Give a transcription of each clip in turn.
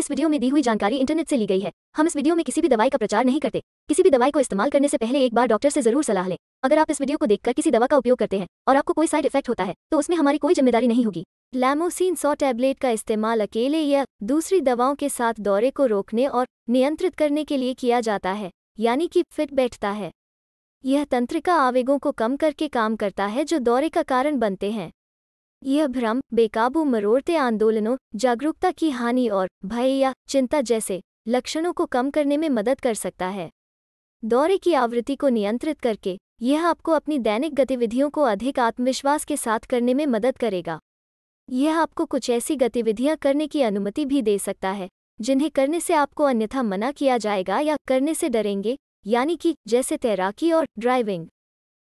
इस वीडियो में दी हुई जानकारी इंटरनेट से ली गई है हम इस वीडियो में किसी भी दवाई का प्रचार नहीं करते किसी भी दवाई को इस्तेमाल करने से पहले एक बार डॉक्टर से जरूर सलाह लें अगर आप इस वीडियो को देखकर किसी दवा का उपयोग करते हैं और आपको कोई साइड इफेक्ट होता है तो उसमें हमारी कोई जिम्मेदारी नहीं होगी लैमोसिन सौ टैबलेट का इस्तेमाल अकेले या दूसरी दवाओं के साथ दौरे को रोकने और नियंत्रित करने के लिए किया जाता है यानी कि फिट बैठता है यह तंत्रिका आवेगों को कम करके काम करता है जो दौरे का कारण बनते हैं यह भ्रम बेकाबू मरोड़ते आंदोलनों जागरूकता की हानि और भय या चिंता जैसे लक्षणों को कम करने में मदद कर सकता है दौरे की आवृत्ति को नियंत्रित करके यह आपको अपनी दैनिक गतिविधियों को अधिक आत्मविश्वास के साथ करने में मदद करेगा यह आपको कुछ ऐसी गतिविधियां करने की अनुमति भी दे सकता है जिन्हें करने से आपको अन्यथा मना किया जाएगा या करने से डरेंगे यानी कि जैसे तैराकी और ड्राइविंग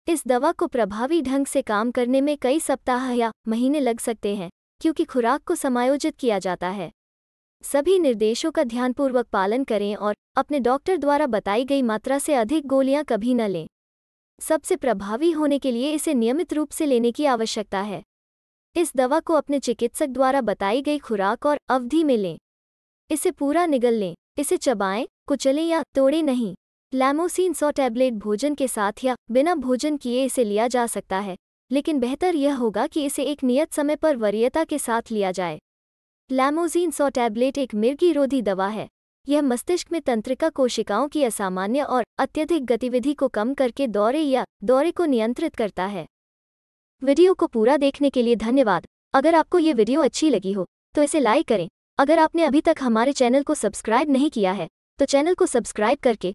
इस दवा को प्रभावी ढंग से काम करने में कई सप्ताह या महीने लग सकते हैं क्योंकि खुराक को समायोजित किया जाता है सभी निर्देशों का ध्यानपूर्वक पालन करें और अपने डॉक्टर द्वारा बताई गई मात्रा से अधिक गोलियां कभी न लें सबसे प्रभावी होने के लिए इसे नियमित रूप से लेने की आवश्यकता है इस दवा को अपने चिकित्सक द्वारा बताई गई खुराक और अवधि में लें इसे पूरा निगल लें इसे चबाएं कुचलें या तोड़ें नहीं लैमोसिन सौ टैबलेट भोजन के साथ या बिना भोजन किए इसे लिया जा सकता है लेकिन बेहतर यह होगा कि इसे एक नियत समय पर वरीयता के साथ लिया जाए लैमोजीन सौ टैबलेट एक मिर्गी रोधी दवा है यह मस्तिष्क में तंत्रिका कोशिकाओं की असामान्य और अत्यधिक गतिविधि को कम करके दौरे या दौरे को नियंत्रित करता है वीडियो को पूरा देखने के लिए धन्यवाद अगर आपको ये वीडियो अच्छी लगी हो तो इसे लाइक करें अगर आपने अभी तक हमारे चैनल को सब्सक्राइब नहीं किया है तो चैनल को सब्सक्राइब करके